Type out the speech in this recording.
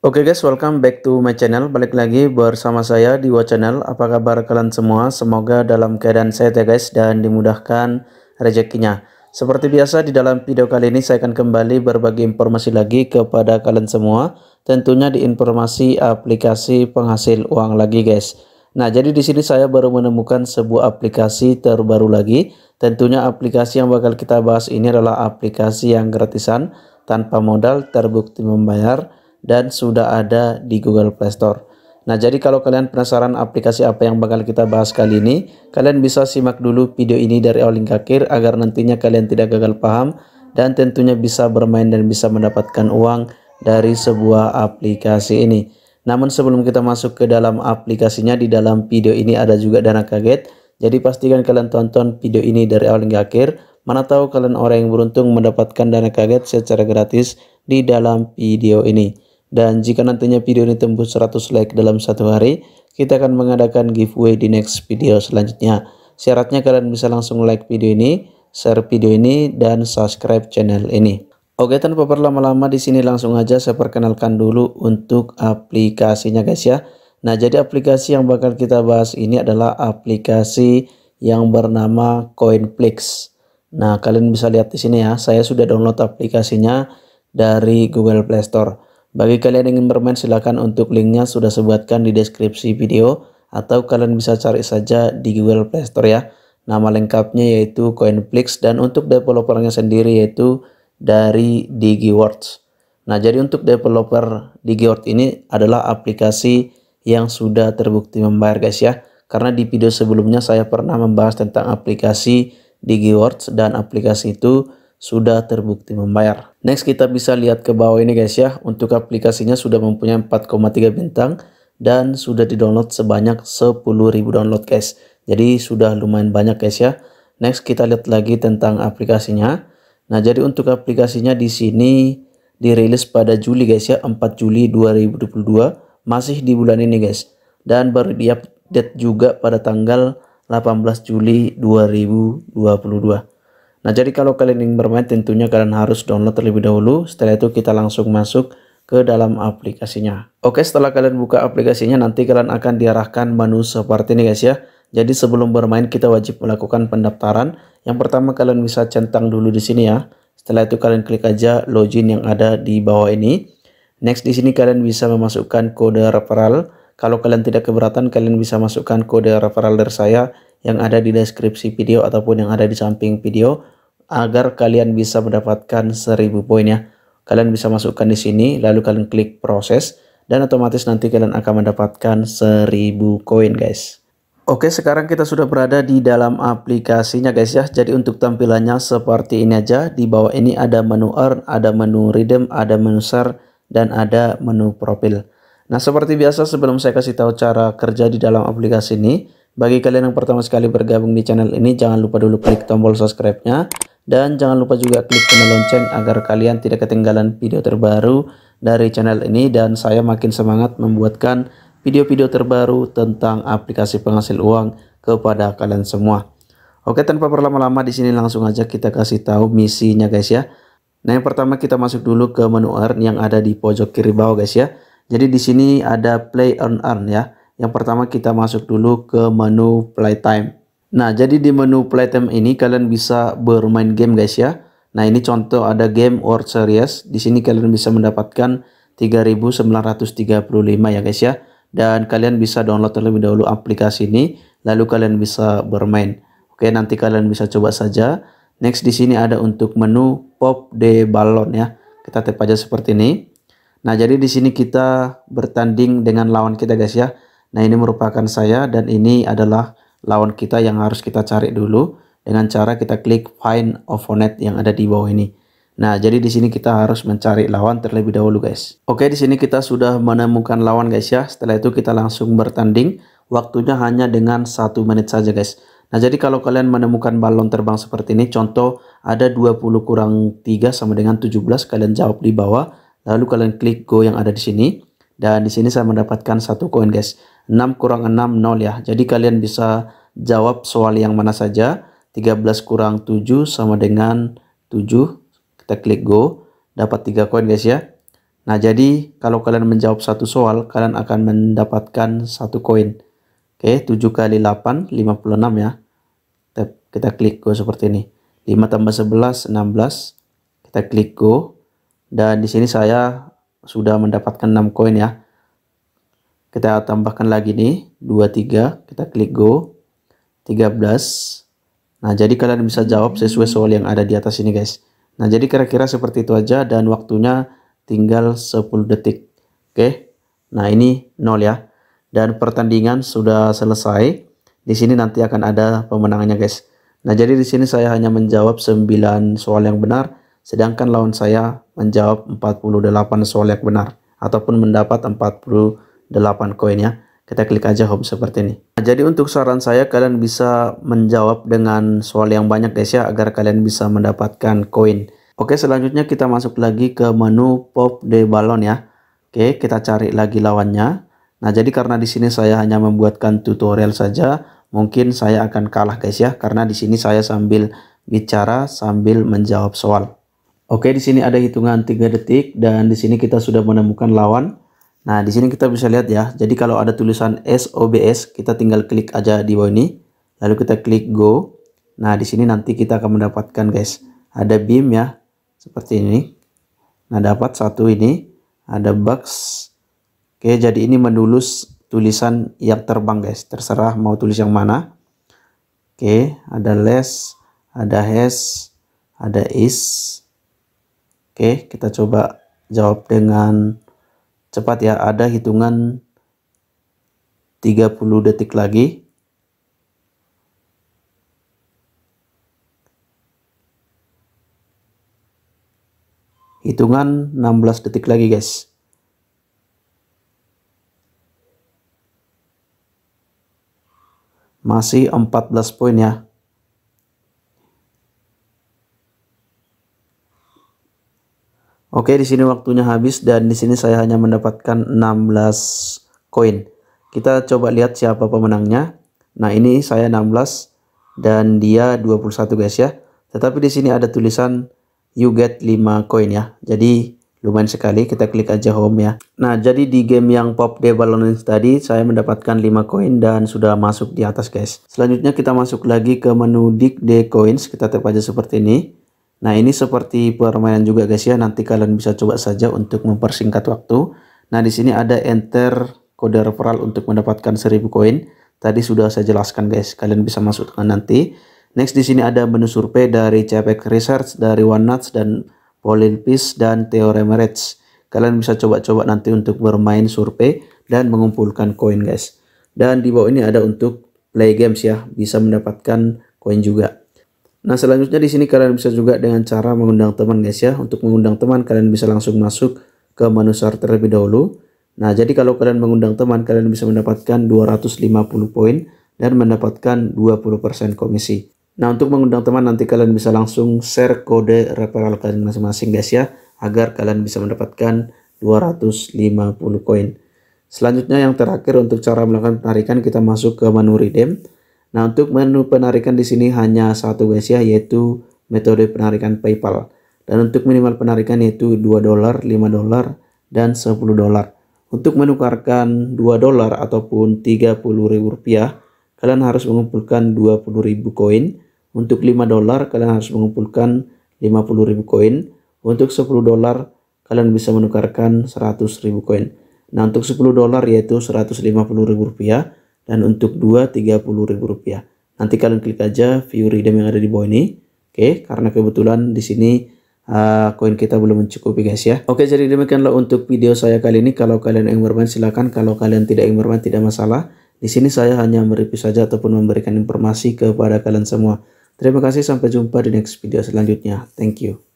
Oke okay guys, welcome back to my channel. Balik lagi bersama saya di Wa Channel. Apa kabar kalian semua? Semoga dalam keadaan sehat ya guys dan dimudahkan rezekinya. Seperti biasa di dalam video kali ini saya akan kembali berbagi informasi lagi kepada kalian semua. Tentunya di informasi aplikasi penghasil uang lagi guys. Nah, jadi di sini saya baru menemukan sebuah aplikasi terbaru lagi. Tentunya aplikasi yang bakal kita bahas ini adalah aplikasi yang gratisan tanpa modal terbukti membayar dan sudah ada di Google Play Store. Nah, jadi kalau kalian penasaran aplikasi apa yang bakal kita bahas kali ini, kalian bisa simak dulu video ini dari awal hingga akhir agar nantinya kalian tidak gagal paham dan tentunya bisa bermain dan bisa mendapatkan uang dari sebuah aplikasi ini. Namun sebelum kita masuk ke dalam aplikasinya, di dalam video ini ada juga dana kaget. Jadi pastikan kalian tonton video ini dari awal hingga akhir. Mana tahu kalian orang yang beruntung mendapatkan dana kaget secara gratis di dalam video ini. Dan jika nantinya video ini tembus 100 like dalam satu hari, kita akan mengadakan giveaway di next video selanjutnya. Syaratnya kalian bisa langsung like video ini, share video ini, dan subscribe channel ini. Oke tanpa berlama-lama di sini langsung aja saya perkenalkan dulu untuk aplikasinya guys ya. Nah jadi aplikasi yang bakal kita bahas ini adalah aplikasi yang bernama Coinplex. Nah kalian bisa lihat di sini ya, saya sudah download aplikasinya dari Google Play Store. Bagi kalian yang ingin bermain silahkan untuk linknya sudah sebutkan di deskripsi video atau kalian bisa cari saja di Google Play Store ya. Nama lengkapnya yaitu Coinflix dan untuk developernya sendiri yaitu dari DigiWords. Nah jadi untuk developer DigiWords ini adalah aplikasi yang sudah terbukti membayar guys ya. Karena di video sebelumnya saya pernah membahas tentang aplikasi DigiWords dan aplikasi itu sudah terbukti membayar. Next kita bisa lihat ke bawah ini guys ya. Untuk aplikasinya sudah mempunyai 4,3 bintang dan sudah didownload sebanyak 10.000 download guys. Jadi sudah lumayan banyak guys ya. Next kita lihat lagi tentang aplikasinya. Nah, jadi untuk aplikasinya di sini dirilis pada Juli guys ya, 4 Juli 2022, masih di bulan ini guys. Dan baru diupdate juga pada tanggal 18 Juli 2022. Nah jadi kalau kalian ingin bermain tentunya kalian harus download terlebih dahulu setelah itu kita langsung masuk ke dalam aplikasinya. Oke setelah kalian buka aplikasinya nanti kalian akan diarahkan menu seperti ini guys ya. Jadi sebelum bermain kita wajib melakukan pendaftaran. Yang pertama kalian bisa centang dulu di sini ya. Setelah itu kalian klik aja login yang ada di bawah ini. Next di sini kalian bisa memasukkan kode referral kalau kalian tidak keberatan, kalian bisa masukkan kode referral dari saya yang ada di deskripsi video ataupun yang ada di samping video agar kalian bisa mendapatkan 1000 poin ya. Kalian bisa masukkan di sini lalu kalian klik proses dan otomatis nanti kalian akan mendapatkan 1000 koin guys. Oke, sekarang kita sudah berada di dalam aplikasinya guys ya. Jadi untuk tampilannya seperti ini aja. Di bawah ini ada menu earn, ada menu redeem, ada menu share dan ada menu profil. Nah, seperti biasa sebelum saya kasih tahu cara kerja di dalam aplikasi ini, bagi kalian yang pertama sekali bergabung di channel ini, jangan lupa dulu klik tombol subscribe-nya dan jangan lupa juga klik tombol lonceng agar kalian tidak ketinggalan video terbaru dari channel ini dan saya makin semangat membuatkan video-video terbaru tentang aplikasi penghasil uang kepada kalian semua. Oke, tanpa berlama-lama di sini langsung aja kita kasih tahu misinya guys ya. Nah, yang pertama kita masuk dulu ke menu earn yang ada di pojok kiri bawah guys ya. Jadi di sini ada play on earn ya. Yang pertama kita masuk dulu ke menu playtime. Nah, jadi di menu playtime ini kalian bisa bermain game guys ya. Nah, ini contoh ada game World Series. Di sini kalian bisa mendapatkan 3935 ya guys ya. Dan kalian bisa download terlebih dahulu aplikasi ini lalu kalian bisa bermain. Oke, nanti kalian bisa coba saja. Next di sini ada untuk menu pop de balon ya. Kita tap aja seperti ini. Nah, jadi di sini kita bertanding dengan lawan kita guys ya. Nah, ini merupakan saya dan ini adalah lawan kita yang harus kita cari dulu dengan cara kita klik find opponent yang ada di bawah ini. Nah, jadi di sini kita harus mencari lawan terlebih dahulu guys. Oke, di sini kita sudah menemukan lawan guys ya. Setelah itu kita langsung bertanding. Waktunya hanya dengan satu menit saja guys. Nah, jadi kalau kalian menemukan balon terbang seperti ini, contoh ada 20 kurang 3 sama dengan 17, kalian jawab di bawah Lalu kalian klik go yang ada di sini. Dan di sini saya mendapatkan satu koin guys. 6 kurang 6 0 ya. Jadi kalian bisa jawab soal yang mana saja. 13 kurang 7 sama dengan 7. Kita klik go. Dapat 3 koin guys ya. Nah jadi kalau kalian menjawab satu soal kalian akan mendapatkan satu koin. Oke 7 kali 8 56 ya. Kita, klik go seperti ini. 5 tambah 11 16. Kita klik go. Dan di sini saya sudah mendapatkan 6 koin ya. Kita tambahkan lagi nih, 23, kita klik go, 13. Nah, jadi kalian bisa jawab sesuai soal yang ada di atas ini guys. Nah, jadi kira-kira seperti itu aja dan waktunya tinggal 10 detik. Oke. Nah, ini nol ya. Dan pertandingan sudah selesai. Di sini nanti akan ada pemenangnya, guys. Nah, jadi di sini saya hanya menjawab 9 soal yang benar Sedangkan lawan saya menjawab 48 soal yang benar ataupun mendapat 48 koin ya. Kita klik aja home seperti ini. Nah, jadi untuk saran saya kalian bisa menjawab dengan soal yang banyak guys ya agar kalian bisa mendapatkan koin. Oke, selanjutnya kita masuk lagi ke menu pop de balon ya. Oke, kita cari lagi lawannya. Nah, jadi karena di sini saya hanya membuatkan tutorial saja, mungkin saya akan kalah guys ya karena di sini saya sambil bicara sambil menjawab soal. Oke, di sini ada hitungan 3 detik dan di sini kita sudah menemukan lawan. Nah, di sini kita bisa lihat ya. Jadi kalau ada tulisan SOBS, kita tinggal klik aja di bawah ini. Lalu kita klik go. Nah, di sini nanti kita akan mendapatkan guys. Ada beam ya, seperti ini. Nah, dapat satu ini. Ada bugs. Oke, jadi ini menulis tulisan yang terbang guys. Terserah mau tulis yang mana. Oke, ada less, ada has, ada is, Oke, kita coba jawab dengan cepat ya. Ada hitungan 30 detik lagi. Hitungan 16 detik lagi guys. Masih 14 poin ya. Oke, di sini waktunya habis dan di sini saya hanya mendapatkan 16 koin. Kita coba lihat siapa pemenangnya. Nah, ini saya 16 dan dia 21 guys ya. Tetapi di sini ada tulisan you get 5 koin ya. Jadi lumayan sekali kita klik aja home ya. Nah, jadi di game yang Pop the balloons tadi saya mendapatkan 5 koin dan sudah masuk di atas guys. Selanjutnya kita masuk lagi ke menu Dig the Coins. Kita tap aja seperti ini. Nah ini seperti permainan juga guys ya. Nanti kalian bisa coba saja untuk mempersingkat waktu. Nah di sini ada enter kode referral untuk mendapatkan 1000 koin. Tadi sudah saya jelaskan guys. Kalian bisa masukkan nanti. Next di sini ada menu survei dari CPEC Research, dari OneNuts dan Polylpis dan Reds Kalian bisa coba-coba nanti untuk bermain survei dan mengumpulkan koin guys. Dan di bawah ini ada untuk play games ya, bisa mendapatkan koin juga. Nah selanjutnya di sini kalian bisa juga dengan cara mengundang teman guys ya. Untuk mengundang teman kalian bisa langsung masuk ke menu start terlebih dahulu. Nah jadi kalau kalian mengundang teman kalian bisa mendapatkan 250 poin dan mendapatkan 20% komisi. Nah untuk mengundang teman nanti kalian bisa langsung share kode referral kalian masing-masing guys ya. Agar kalian bisa mendapatkan 250 poin. Selanjutnya yang terakhir untuk cara melakukan penarikan kita masuk ke menu redeem. Nah, untuk menu penarikan di sini hanya satu guys ya, yaitu metode penarikan PayPal. Dan untuk minimal penarikan yaitu 2 dolar, 5 dolar, dan 10 dolar. Untuk menukarkan 2 dolar ataupun 30 ribu rupiah, kalian harus mengumpulkan 20 ribu koin. Untuk 5 dolar, kalian harus mengumpulkan 50 ribu koin. Untuk 10 dolar, kalian bisa menukarkan 100 ribu koin. Nah, untuk 10 dolar yaitu 150 ribu rupiah dan untuk dua ribu rupiah. Nanti kalian klik aja view redeem yang ada di bawah ini. Oke, karena kebetulan di sini eh, koin uh, kita belum mencukupi guys ya. Oke, jadi demikianlah untuk video saya kali ini. Kalau kalian ingin bermain silahkan kalau kalian tidak ingin bermain tidak masalah. Di sini saya hanya mereview saja ataupun memberikan informasi kepada kalian semua. Terima kasih, sampai jumpa di next video selanjutnya. Thank you.